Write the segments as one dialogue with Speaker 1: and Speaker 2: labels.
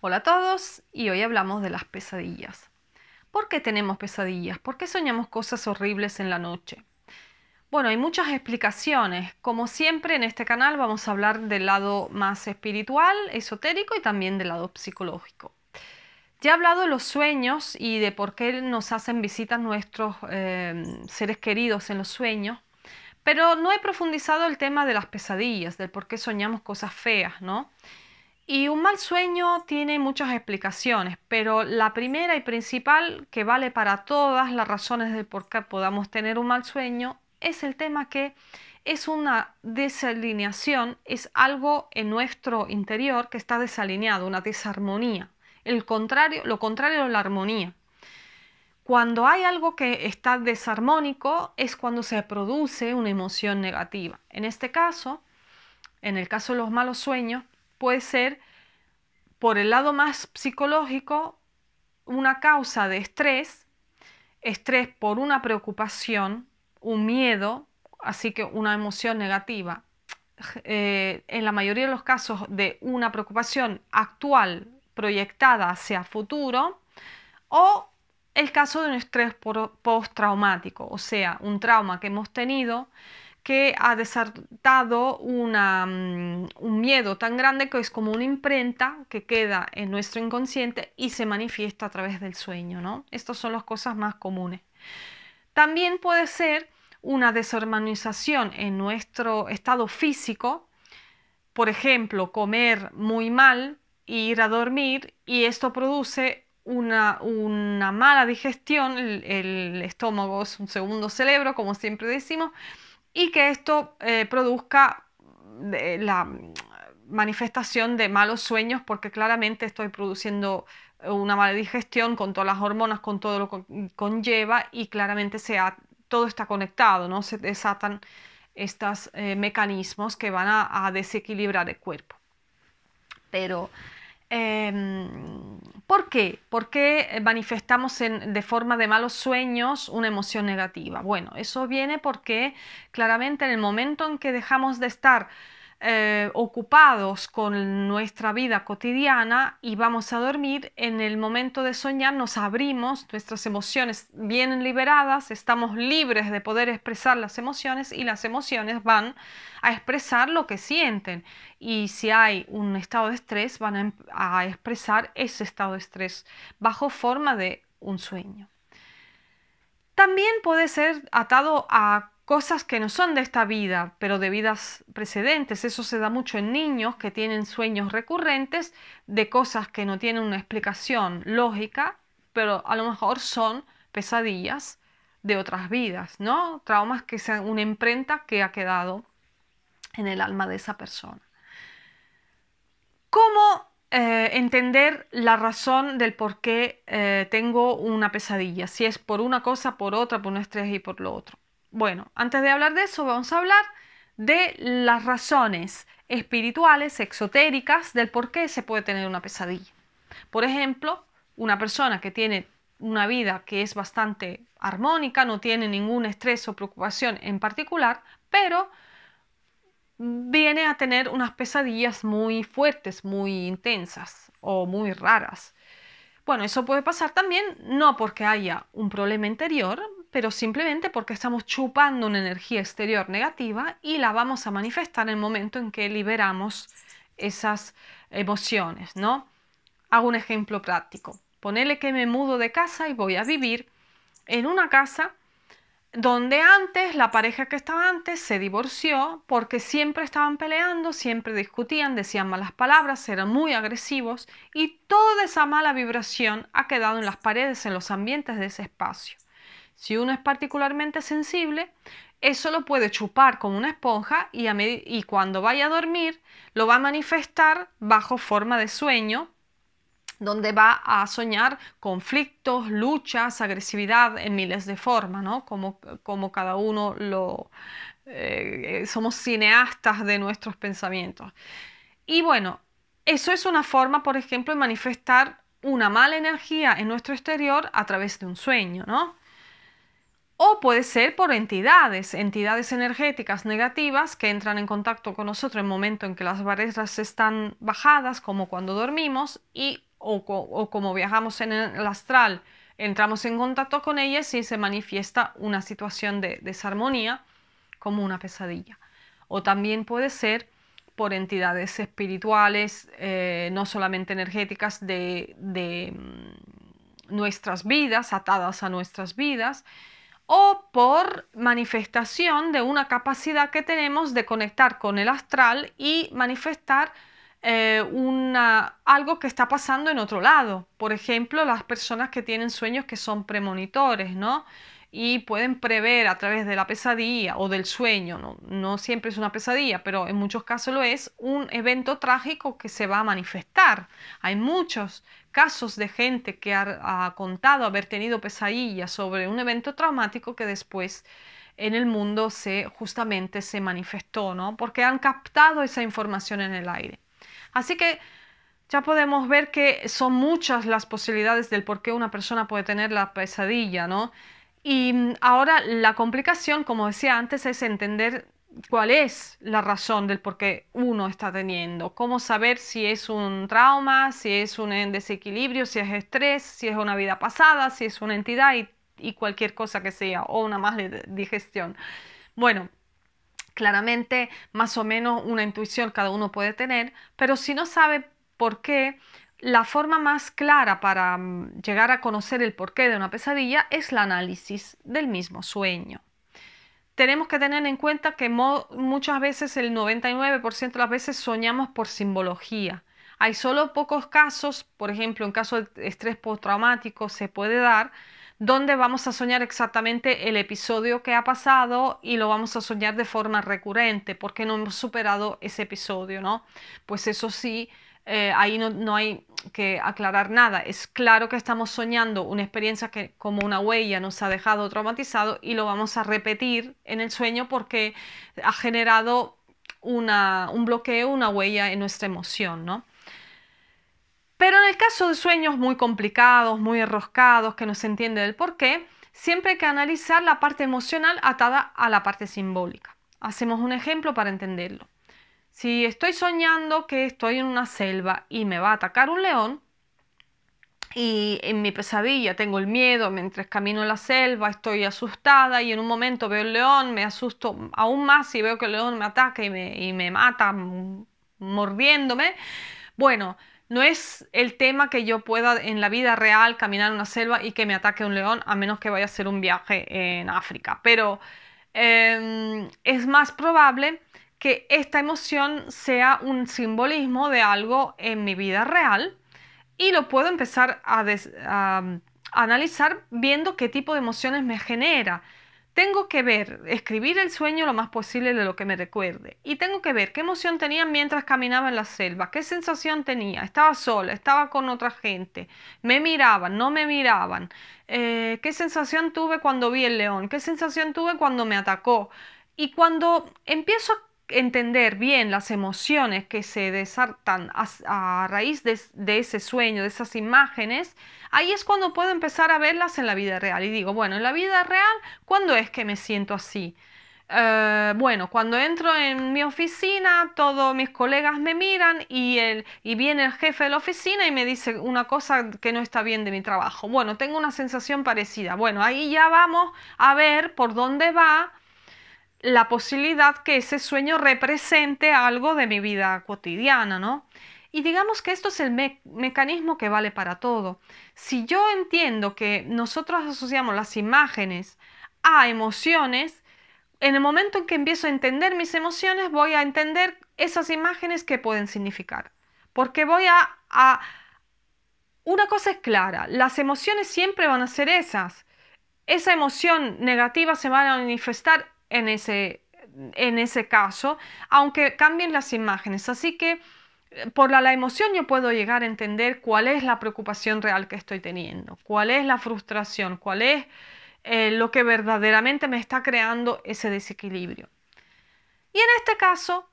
Speaker 1: Hola a todos y hoy hablamos de las pesadillas. ¿Por qué tenemos pesadillas? ¿Por qué soñamos cosas horribles en la noche? Bueno, hay muchas explicaciones. Como siempre en este canal vamos a hablar del lado más espiritual, esotérico y también del lado psicológico. Ya he hablado de los sueños y de por qué nos hacen visitas nuestros em, seres queridos en los sueños, pero no he profundizado el tema de las pesadillas, del por qué soñamos cosas feas, ¿no? Y un mal sueño tiene muchas explicaciones, pero la primera y principal que vale para todas las razones de por qué podamos tener un mal sueño es el tema que es una desalineación, es algo en nuestro interior que está desalineado, una desarmonía. El contrario, lo contrario es la armonía. Cuando hay algo que está desarmónico es cuando se produce una emoción negativa. En este caso, en el caso de los malos sueños, puede ser, por el lado más psicológico, una causa de estrés, estrés por una preocupación, un miedo, así que una emoción negativa. Eh, en la mayoría de los casos de una preocupación actual proyectada hacia futuro o el caso de un estrés postraumático, o sea, un trauma que hemos tenido que ha desatado una, mm, un miedo tan grande que es como una imprenta que queda en nuestro inconsciente y se manifiesta a través del sueño, ¿no? Estas son las cosas más comunes. También puede ser una desorganización en nuestro estado físico, por ejemplo, comer muy mal, e ir a dormir y esto produce una, una mala digestión, el estómago es un segundo cerebro, como siempre decimos, y que esto eh, produzca eh, la manifestación de malos sueños porque claramente estoy produciendo una mala digestión con todas las hormonas, con todo lo que conlleva y claramente se todo está conectado, ¿no? Se desatan estos eh, mecanismos que van a, a, desequilibrar el cuerpo. Pero Em, ¿Por qué? ¿Por qué manifestamos de forma de malos sueños una emoción negativa? Bueno, eso viene porque claramente en el momento en que dejamos de estar eh, ocupados con nuestra vida cotidiana y vamos a dormir, en el momento de soñar nos abrimos, nuestras emociones vienen liberadas, estamos libres de poder expresar las emociones y las emociones van a expresar lo que sienten. Y si hay un estado de estrés, van a, em-, a expresar ese estado de estrés bajo forma de un sueño. También puede ser atado a cosas que no son de esta vida, pero de vidas precedentes. Eso se da mucho en niños que tienen sueños recurrentes de cosas que no tienen una explicación lógica, pero a lo mejor son pesadillas de otras vidas, ¿no? Traumas que sean una imprenta que ha quedado en el alma de esa persona. ¿Cómo eh, entender la razón del por qué eh, tengo una pesadilla? Si es por una cosa, por otra, por un estrés y por lo otro. Bueno, antes de hablar de eso, vamos a hablar de las razones espirituales, exotéricas, del por qué se puede tener una pesadilla. Por ejemplo, una persona que tiene una vida que es bastante armónica, no tiene ningún estrés o preocupación en particular, pero viene a tener unas pesadillas muy fuertes, muy intensas o muy raras. Bueno, eso puede pasar también no porque haya un problema interior, pero simplemente porque estamos chupando una energía exterior negativa y la vamos a manifestar en el momento en que liberamos esas emociones, ¿no? Hago un ejemplo práctico. Ponele que me mudo de casa y voy a vivir en una casa donde antes la pareja que estaba antes se divorció porque siempre estaban peleando, siempre discutían, decían malas palabras, eran muy agresivos y toda esa mala vibración ha quedado en las paredes, en los ambientes de ese espacio. Si uno es particularmente sensible, eso lo puede chupar con una esponja y, cuando vaya a dormir lo va a manifestar bajo forma de sueño, donde va a soñar conflictos, luchas, agresividad en miles de formas, ¿no? Como, como cada uno lo... Eh, somos cineastas de nuestros pensamientos. Y bueno, eso es una forma, por ejemplo, de manifestar una mala energía en nuestro exterior a través de un sueño, ¿no? o puede ser por entidades, entidades energéticas negativas que entran en contacto con nosotros en el momento en que las barreras están bajadas, como cuando dormimos, y, o, como viajamos en el astral, entramos en contacto con ellas y se manifiesta una situación de desarmonía como una pesadilla. O también puede ser por entidades espirituales, eh, no solamente energéticas, de mm, nuestras vidas, atadas a nuestras vidas, o por manifestación de una capacidad que tenemos de conectar con el astral y manifestar eh, una, algo que está pasando en otro lado. Por ejemplo, las personas que tienen sueños que son premonitores, ¿no? y pueden prever a través de la pesadilla o del sueño, no, no siempre es una pesadilla, pero en muchos casos lo es, un evento trágico que se va a manifestar. Hay muchos casos de gente que ha, contado haber tenido pesadillas sobre un evento traumático que después en el mundo se justamente se manifestó, ¿no? Porque han captado esa información en el aire. Así que ya podemos ver que son muchas las posibilidades del por qué una persona puede tener la pesadilla, ¿no? Y mm, ahora la complicación, como decía antes, es entender cuál es la razón del por qué uno está teniendo, cómo saber si es un trauma, si es un eh, desequilibrio, si es estrés, si es una vida pasada, si es una entidad y, cualquier cosa que sea, o una más digestión. Bueno, claramente más o menos una intuición cada uno puede tener, pero si no sabe por qué, la forma más clara para mm, llegar a conocer el porqué de una pesadilla es el análisis del mismo sueño. Tenemos que tener en cuenta que muchas veces, el 99% de las veces, soñamos por simbología. Hay solo pocos casos, por ejemplo, en caso de estrés postraumático se puede dar, donde vamos a soñar exactamente el episodio que ha pasado y lo vamos a soñar de forma recurrente, porque no hemos superado ese episodio, ¿no? Pues eso sí, eh, ahí no, hay que aclarar nada. Es claro que estamos soñando una experiencia que como una huella nos ha dejado traumatizado y lo vamos a repetir en el sueño porque ha generado un bloqueo, una huella en nuestra emoción, Pero en el caso de sueños muy complicados, muy enroscados, que no se entiende el por qué, siempre hay que analizar la parte emocional atada a la parte simbólica. Hacemos un ejemplo para entenderlo. Si estoy soñando que estoy en una selva y me va a atacar un león, y en mi pesadilla tengo el miedo mientras camino en la selva, estoy asustada y en un momento veo el león, me asusto aún más y veo que el león me ataca y me, me mata mordiéndome. Bueno, no es el tema que yo pueda en la vida real caminar en una selva y que me ataque un león, a menos que vaya a hacer un viaje en África. Pero em, es más probable que esta emoción sea un simbolismo de algo en mi vida real y lo puedo empezar a, mm, analizar viendo qué tipo de emociones me genera. Tengo que ver, escribir el sueño lo más posible de lo que me recuerde. Y tengo que ver qué emoción tenía mientras caminaba en la selva, qué sensación tenía. Estaba sola, estaba con otra gente, me miraban, no me miraban. Eh, qué sensación tuve cuando vi el león, qué sensación tuve cuando me atacó. Y cuando empiezo a entender bien las emociones que se desartan a, raíz de, ese sueño, de esas imágenes, ahí es cuando puedo empezar a verlas en la vida real. Y digo, bueno, en la vida real, ¿cuándo es que me siento así? Eh, bueno, cuando entro en mi oficina, todos mis colegas me miran y, el, y viene el jefe de la oficina y me dice una cosa que no está bien de mi trabajo. Bueno, tengo una sensación parecida. Bueno, ahí ya vamos a ver por dónde va la posibilidad que ese sueño represente algo de mi vida cotidiana, ¿no? Y digamos que esto es el mecanismo que vale para todo. Si yo entiendo que nosotros asociamos las imágenes a emociones, en el momento en que empiezo a entender mis emociones, voy a entender esas imágenes que pueden significar. Porque voy a, a... Una cosa es clara, las emociones siempre van a ser esas. Esa emoción negativa se va a manifestar en ese, en ese caso, aunque cambien las imágenes. Así que eh, por la, emoción yo puedo llegar a entender cuál es la preocupación real que estoy teniendo, cuál es la frustración, cuál es eh, lo que verdaderamente me está creando ese desequilibrio. Y en este caso,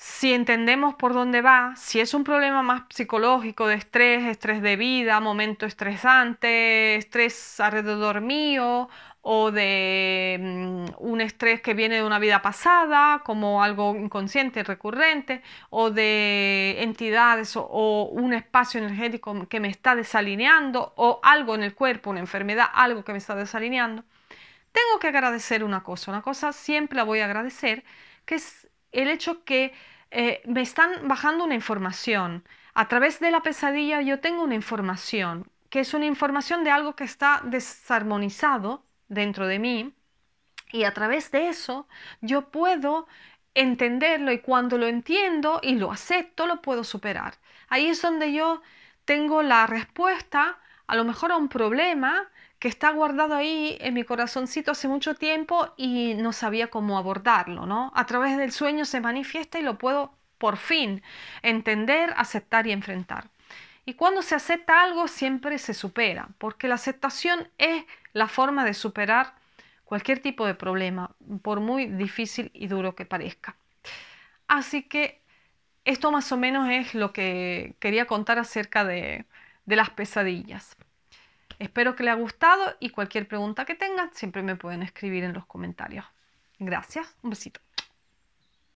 Speaker 1: si entendemos por dónde va, si es un problema más psicológico de estrés, estrés de vida, momento estresante, estrés alrededor mío o de mm, un estrés que viene de una vida pasada como algo inconsciente, recurrente, o de entidades o un espacio energético que me está desalineando o algo en el cuerpo, una enfermedad, algo que me está desalineando, tengo que agradecer una cosa, una cosa siempre la voy a agradecer, que es el hecho que eh, me están bajando una información. A través de la pesadilla yo tengo una información, que es una información de algo que está desarmonizado dentro de mí. Y a través de eso yo puedo entenderlo y cuando lo entiendo y lo acepto, lo puedo superar. Ahí es donde yo tengo la respuesta a lo mejor a un problema que está guardado ahí en mi corazoncito hace mucho tiempo y no sabía cómo abordarlo, ¿no? A través del sueño se manifiesta y lo puedo por fin entender, aceptar y enfrentar. Y cuando se acepta algo siempre se supera, porque la aceptación es la forma de superar cualquier tipo de problema, por muy difícil y duro que parezca. Así que esto más o menos es lo que quería contar acerca de, de las pesadillas. Espero que le haya gustado y cualquier pregunta que tengan siempre me pueden escribir en los comentarios. Gracias, un besito.